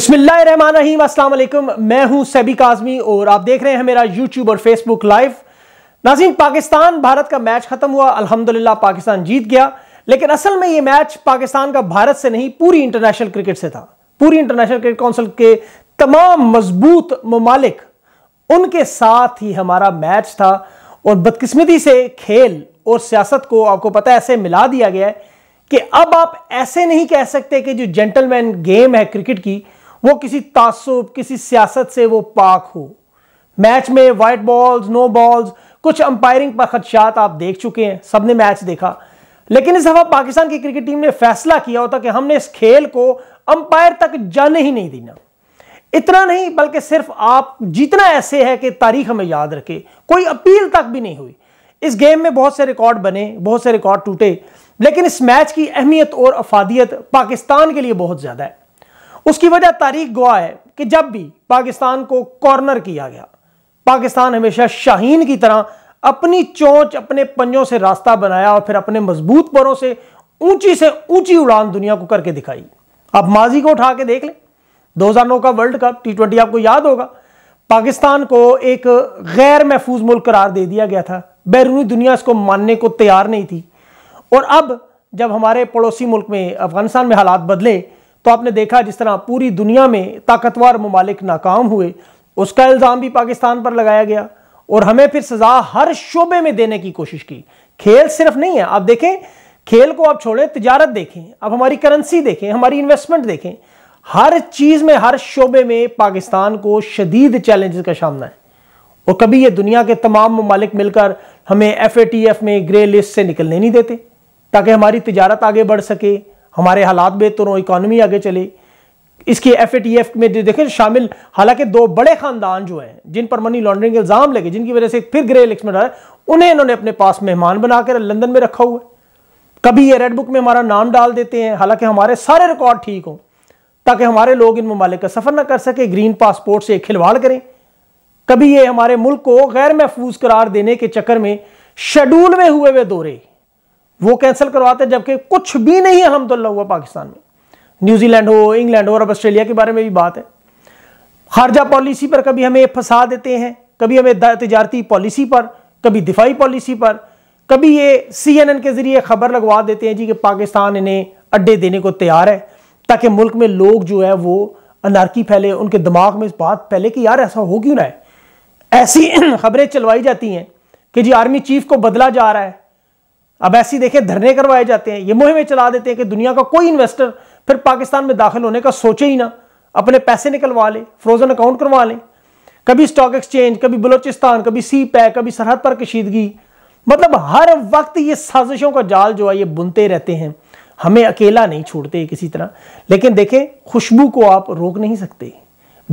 बिस्मिल्लाम अस्सलाम मैं हूं सैबी काजमी और आप देख रहे हैं मेरा यूट्यूब और फेसबुक लाइव नाजिम पाकिस्तान भारत का मैच खत्म हुआ अल्हम्दुलिल्लाह पाकिस्तान जीत गया लेकिन असल में ये मैच पाकिस्तान का भारत से नहीं पूरी इंटरनेशनल क्रिकेट से था पूरी इंटरनेशनल क्रिकेट काउंसिल के तमाम मजबूत ममालिक उनके साथ ही हमारा मैच था और बदकिस्मती से खेल और सियासत को आपको पता है ऐसे मिला दिया गया है कि अब आप ऐसे नहीं कह सकते कि जो जेंटलमैन गेम है क्रिकेट की वो किसी तासुब किसी सियासत से वो पाक हो मैच में वाइट बॉल्स नो बॉल्स कुछ अंपायरिंग पर खदशात आप देख चुके हैं सबने मैच देखा लेकिन इस दफा पाकिस्तान की क्रिकेट टीम ने फैसला किया होता कि हमने इस खेल को अंपायर तक जाने ही नहीं देना इतना नहीं बल्कि सिर्फ आप जीतना ऐसे है कि तारीख हमें याद रखे कोई अपील तक भी नहीं हुई इस गेम में बहुत से रिकॉर्ड बने बहुत से रिकॉर्ड टूटे लेकिन इस मैच की अहमियत और अफादियत पाकिस्तान के लिए बहुत ज़्यादा है उसकी वजह तारीख गुआ है कि जब भी पाकिस्तान को कॉर्नर किया गया पाकिस्तान हमेशा शाहीन की तरह अपनी चोंच अपने पंजों से रास्ता बनाया और फिर अपने मजबूत परों से ऊंची से ऊंची उड़ान दुनिया को करके दिखाई आप माजी को उठा के देख लें नौ का वर्ल्ड कप टी ट्वेंटी आपको याद होगा पाकिस्तान को एक गैर महफूज मुल्क करार दे दिया गया था बैरूनी दुनिया इसको मानने को तैयार नहीं थी और अब जब हमारे पड़ोसी मुल्क में अफगानिस्तान में हालात बदले तो आपने देखा जिस तरह पूरी दुनिया में ताकतवर ममालिक नाकाम हुए उसका इल्ज़ाम भी पाकिस्तान पर लगाया गया और हमें फिर सजा हर शोबे में देने की कोशिश की खेल सिर्फ नहीं है आप देखें खेल को आप छोड़ें तजारत देखें आप हमारी करेंसी देखें हमारी इन्वेस्टमेंट देखें हर चीज़ में हर शोबे में पाकिस्तान को शदीद चैलेंजेस का सामना है और कभी ये दुनिया के तमाम ममालिक मिलकर हमें एफ में ग्रे लिस्ट से निकलने नहीं देते ताकि हमारी तजारत आगे बढ़ सके हमारे हालात बेहतर हों इकानमी आगे चले इसके एफ में देखें शामिल हालांकि दो बड़े खानदान जो हैं जिन पर मनी लॉन्ड्रिंग के इल्ज़ाम लगे जिनकी वजह से फिर ग्रे इलेक्शन में है उन्हें इन्होंने अपने पास मेहमान बनाकर लंदन में रखा हुआ है कभी ये रेड बुक में हमारा नाम डाल देते हैं हालांकि हमारे सारे रिकॉर्ड ठीक हों ताकि हमारे लोग इन ममालिक का सफ़र ना कर सके ग्रीन पासपोर्ट से खिलवाड़ करें कभी ये हमारे मुल्क को गैर महफूज करार देने के चक्कर में शेड्यूल में हुए हुए दौरे वो कैंसिल करवाते हैं जबकि कुछ भी नहीं अलहमदुल्ला हुआ पाकिस्तान में न्यूजीलैंड हो इंग्लैंड हो और ऑस्ट्रेलिया के बारे में भी बात है खारजा पॉलिसी पर कभी हमें फंसा देते हैं कभी हमें तजारती पॉलिसी पर कभी दिफाई पॉलिसी पर कभी ये सी एन एन के ज़रिए खबर लगवा देते हैं जी कि पाकिस्तान इन्हें अड्डे देने को तैयार है ताकि मुल्क में लोग जो है वो अनारकी फैले उनके दिमाग में इस बात फैले कि यार ऐसा हो क्यों ना है ऐसी खबरें चलवाई जाती हैं कि जी आर्मी चीफ को बदला जा रहा है अब ऐसी देखें धरने करवाए जाते हैं ये मुहिमें चला देते हैं कि दुनिया का कोई इन्वेस्टर फिर पाकिस्तान में दाखिल होने का सोचे ही ना अपने पैसे निकलवा लें फ्रोजन अकाउंट करवा लें कभी स्टॉक एक्सचेंज कभी बलोचिस्तान कभी सी पैक कभी सरहद पर कशीदगी मतलब हर वक्त ये साजिशों का जाल जो है ये बुनते रहते हैं हमें अकेला नहीं छोड़ते किसी तरह लेकिन देखें खुशबू को आप रोक नहीं सकते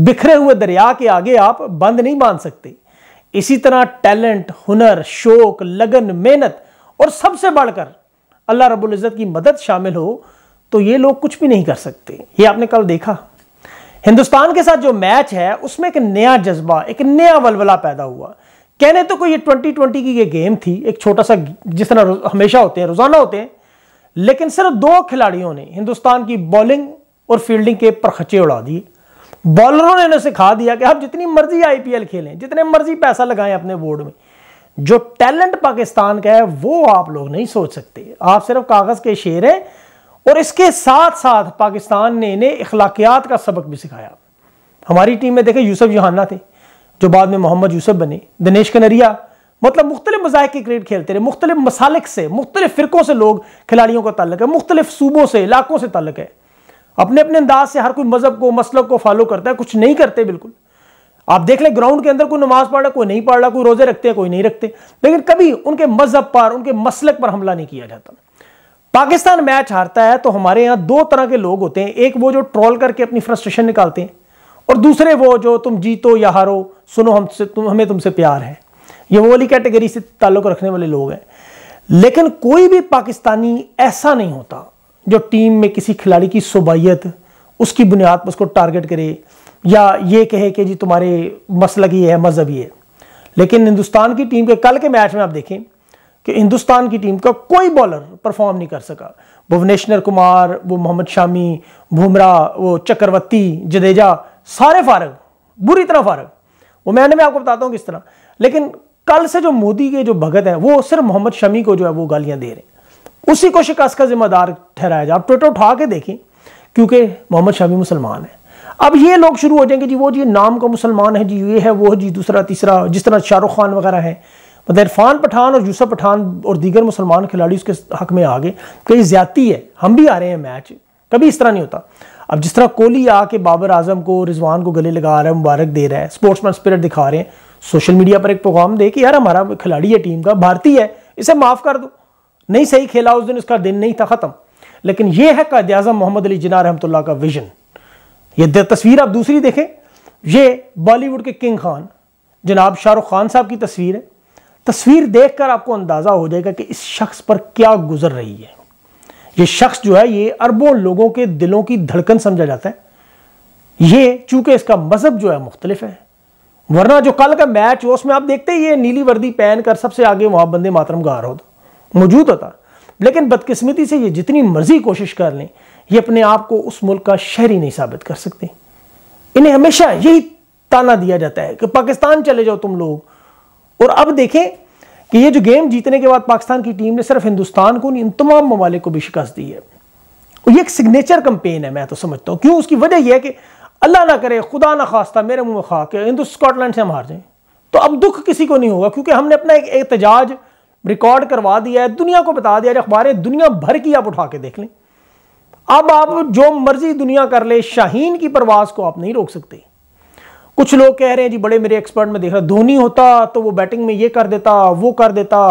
बिखरे हुए दरिया के आगे आप बंद नहीं बांध सकते इसी तरह टैलेंट हुनर शौक लगन मेहनत और सबसे बढ़कर अल्लाह रब्बुल इज़्ज़त की मदद शामिल हो तो ये लोग कुछ भी नहीं कर सकते ये आपने कल देखा हिंदुस्तान के साथ जो मैच है उसमें एक नया जज्बा एक नया वलवला पैदा हुआ कहने तो कोई ये ट्वेंटी ट्वेंटी की ये गेम थी एक छोटा सा जिस तरह हमेशा होते हैं रोजाना होते हैं लेकिन सिर्फ दो खिलाड़ियों ने हिंदुस्तान की बॉलिंग और फील्डिंग के परखचे उड़ा दिए बॉलरों ने उन्हें सिखा दिया कि आप जितनी मर्जी आईपीएल खेलें जितने मर्जी पैसा लगाएं अपने बोर्ड में जो टैलेंट पाकिस्तान का है वो आप लोग नहीं सोच सकते आप सिर्फ कागज़ के शेर हैं और इसके साथ साथ पाकिस्तान ने इन्हें अखलाकियात का सबक भी सिखाया हमारी टीम में देखे यूसुफ जहाना थे जो बाद में मोहम्मद यूसुफ बने दिनेश कनरिया मतलब मुख्तलिफ मजाक के क्रिकेट खेलते रहे मुख्तलिफ मसालिक से मुख्तलिफ फ़िरकों से लोग खिलाड़ियों का तल्लक है मुख्तलिफ सूबों से इलाकों से तल्लक है अपने अपने अंदाज से हर कोई मज़हब को मसलक को फॉलो करता है कुछ नहीं करते बिल्कुल आप देख लें ग्राउंड के अंदर कोई नमाज पढ़ रहा कोई नहीं पढ़ रहा कोई रोजे रखते हैं कोई नहीं रखते लेकिन कभी उनके मजहब पर उनके मसलक पर हमला नहीं किया जाता पाकिस्तान मैच हारता है तो हमारे यहाँ दो तरह के लोग होते हैं एक वो जो ट्रोल करके अपनी फ्रस्ट्रेशन निकालते हैं और दूसरे वो जो तुम जीतो या हारो सुनो हमसे तुम हमें तुमसे प्यार है ये वो वाली कैटेगरी से ताल्लुक रखने वाले लोग हैं लेकिन कोई भी पाकिस्तानी ऐसा नहीं होता जो टीम में किसी खिलाड़ी की सुबाइत उसकी बुनियाद पर उसको टारगेट करे या ये कहे कि जी तुम्हारे मसल ये है मज़हब ये है लेकिन हिंदुस्तान की टीम के कल के मैच में आप देखें कि हिंदुस्तान की टीम का कोई बॉलर परफॉर्म नहीं कर सका भुवनेश्वर कुमार वो मोहम्मद शामी भूमरा वो चक्रवर्ती जडेजा सारे फारग बुरी तरह फारग वो मैंने मैं आपको बताता हूँ किस तरह लेकिन कल से जो मोदी के जो भगत हैं वो सिर्फ मोहम्मद शमी को जो है वो गालियां दे रहे हैं उसी को शिकस्त का जिम्मेदार ठहराया जाए आप ट्विटर उठा के देखें क्योंकि मोहम्मद शामी मुसलमान है अब ये लोग शुरू हो जाएंगे जी वो जी नाम का मुसलमान है जी ये है वो जी दूसरा तीसरा जिस तरह शाहरुख खान वगैरह हैं मतलब इरफान पठान और यूसफ पठान और दीगर मुसलमान खिलाड़ी उसके हक में आ गए कई ज्यादती है हम भी आ रहे हैं मैच कभी इस तरह नहीं होता अब जिस तरह कोहली आके बाबर आजम को रिजवान को गले लगा रहा है मुबारक दे रहा है स्पोर्ट्समैन स्पिरिट दिखा रहे हैं सोशल मीडिया पर एक प्रोग्राम दे कि यार हमारा खिलाड़ी है टीम का भारतीय है इसे माफ़ कर दो नहीं सही खेला उस दिन उसका दिन नहीं था ख़त्म लेकिन यह है कायद अजम मोहम्मद अली जिना रहमतुल्ला का विजन ये तस्वीर आप दूसरी देखें ये बॉलीवुड के किंग खान जनाब शाहरुख खान साहब की तस्वीर है तस्वीर देखकर आपको अंदाज़ा हो जाएगा कि इस शख्स पर क्या गुजर रही है ये शख्स जो है ये अरबों लोगों के दिलों की धड़कन समझा जाता है ये चूंकि इसका मजहब जो है मुख्तलिफ है वरना जो कल का मैच हो उसमें आप देखते हैं ये नीली वर्दी पहनकर सबसे आगे वहां बंदे मातरम गार हो मौजूद होता है लेकिन बदकिस्मती से ये जितनी मर्जी कोशिश कर लें ये अपने आप को उस मुल्क का शहरी नहीं साबित कर सकते इन्हें हमेशा यही ताना दिया जाता है कि पाकिस्तान चले जाओ तुम लोग और अब देखें कि ये जो गेम जीतने के बाद पाकिस्तान की टीम ने सिर्फ हिंदुस्तान को नहीं इन तमाम ममालिक को भी शिकस्त दी है और ये एक सिग्नेचर कंपेन है मैं तो समझता हूँ क्यों उसकी वजह यह है कि अल्लाह ना करे खुदा ना खास्ता मेरे मुंह में खा के हिंदू स्कॉटलैंड से हम हार जाए तो अब दुख किसी को नहीं होगा क्योंकि हमने अपना एक एहतजाज रिकॉर्ड करवा दिया है दुनिया को बता दिया अखबारें दुनिया भर की आप उठा के देख लें अब आप जो मर्जी दुनिया कर ले शाहीन की परवाज को आप नहीं रोक सकते कुछ लोग कह रहे हैं जी बड़े मेरे एक्सपर्ट में देख रहा धोनी होता तो वो बैटिंग में ये कर देता वो कर देता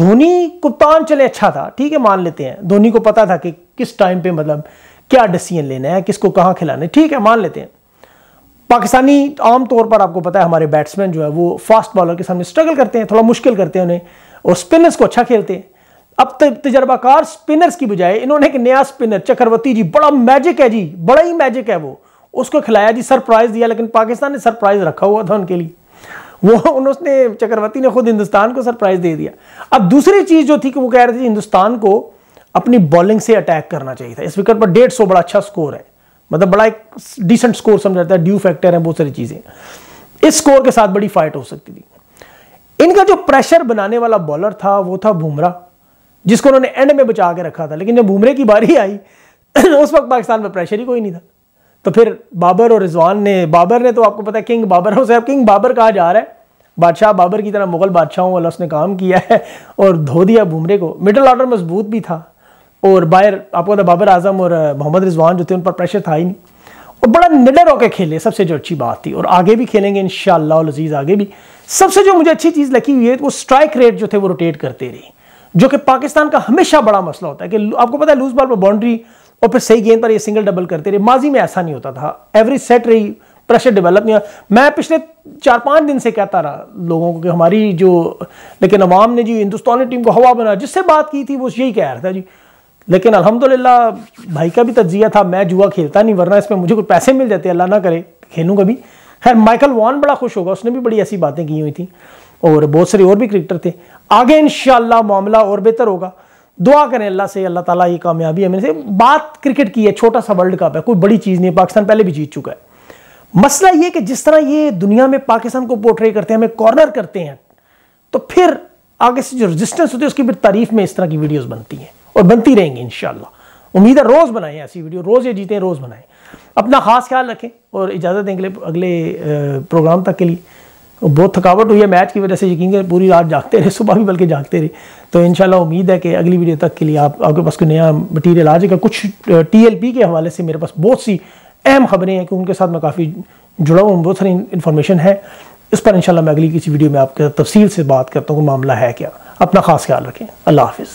धोनी कप्तान चले अच्छा था ठीक है मान लेते हैं धोनी को पता था कि किस टाइम पे मतलब क्या डिसीजन लेना है किसको कहाँ खिलाना है ठीक है मान लेते हैं पाकिस्तानी आमतौर पर आपको पता है हमारे बैट्समैन जो है वो फास्ट बॉलर के सामने स्ट्रगल करते हैं थोड़ा मुश्किल करते हैं उन्हें और स्पिनर्स को अच्छा खेलते हैं अब तजर्बाकार स्पिनर्स की बजाय इन्होंने एक नया स्पिनर चक्रवर्ती जी बड़ा मैजिक है जी बड़ा ही मैजिक है वो उसको खिलाया जी सरप्राइज दिया लेकिन पाकिस्तान ने सरप्राइज रखा हुआ था उनके लिए वो उन्होंने चक्रवर्ती ने खुद हिंदुस्तान को सरप्राइज दे दिया अब दूसरी चीज जो थी कि वो कह रहे थे हिंदुस्तान को अपनी बॉलिंग से अटैक करना चाहिए था इस विकेट पर डेढ़ सौ बड़ा अच्छा स्कोर है मतलब बड़ा एक डिसेंट स्कोर समझा जाता है ड्यू फैक्टर है बहुत सारी चीज़ें इस स्कोर के साथ बड़ी फाइट हो सकती थी इनका जो प्रेशर बनाने वाला बॉलर था वो था बुमरा जिसको उन्होंने एंड में बचा के रखा था लेकिन जब बुमरे की बारी आई उस वक्त पाकिस्तान में प्रेशर ही कोई नहीं था तो फिर बाबर और रिजवान ने बाबर ने तो आपको पता है किंग बाबर हो साहब किंग बाबर कहा जा रहा है बादशाह बाबर की तरह मुगल बादशाहों वाला उसने काम किया है और धो दिया बुमरे को मिडल ऑर्डर मजबूत भी था और बायर आपको पता तो बाबर आजम और मोहम्मद रिजवान जो थे उन पर प्रेशर था ही नहीं और बड़ा निडर होकर खेले सबसे जो अच्छी बात थी और आगे भी खेलेंगे इन शजीज़ आगे भी सबसे जो मुझे अच्छी चीज़ लगी हुई है वो स्ट्राइक रेट जो थे वो रोटेट करते रहे जो कि पाकिस्तान का हमेशा बड़ा मसला होता है कि आपको पता है लूज बॉल पर बाउंड्री और फिर सही गेंद पर ये सिंगल डबल करते रहे माजी में ऐसा नहीं होता था एवरी सेट रही प्रेशर डेवलप नहीं मैं पिछले चार पाँच दिन से कहता रहा लोगों को कि हमारी जो लेकिन अवाम ने जी हिंदुस्तानी टीम को हवा बना जिससे बात की थी वो यही कह रहा था जी लेकिन अल्हम्दुलिल्लाह भाई का भी तजिया था मैं जुआ खेलता नहीं वरना इसमें मुझे कुछ पैसे मिल जाते अल्लाह ना करे खेलूँ भी खैर माइकल वॉन बड़ा खुश होगा उसने भी बड़ी ऐसी बातें की हुई थी और बहुत सारे और भी क्रिकेटर थे आगे इन मामला और बेहतर होगा दुआ करें अल्लाह से अल्लाह ताला ये कामयाबी मेरे से बात क्रिकेट की है छोटा सा वर्ल्ड कप है कोई बड़ी चीज़ नहीं पाकिस्तान पहले भी जीत चुका है मसला ये कि जिस तरह ये दुनिया में पाकिस्तान को पोर्ट्रे करते हैं हमें कॉर्नर करते हैं तो फिर आगे से जो रजिस्टेंस होती है उसकी फिर तारीफ में इस तरह की वीडियोज़ बनती हैं और बनती रहेंगी इंशाल्लाह उम्मीद है रोज़ बनाएं ऐसी वीडियो रोज़ ये जीतें रोज़ बनाएं अपना ख़ास ख्याल रखें और इजाज़त दें अगले अगले प्रोग्राम तक के लिए बहुत थकावट हुई है मैच की वजह से यकीन करें पूरी रात जागते रहे सुबह भी बल्कि जागते रहे तो इन उम्मीद है कि अगली वीडियो तक के लिए आप आपके पास कोई नया मटीरियल आ जाएगा कुछ टी के हवाले से मेरे पास बहुत सी अहम खबरें हैं कि उनके साथ मैं काफ़ी जुड़ा हुआ बहुत सारी इन्फॉर्मेशन है इस पर इंशाल्लाह मैं अगली किसी वीडियो में आपके तफसील से बात करता हूँ मामला है क्या अपना खास ख्याल रखें अल्लाह हाफिज़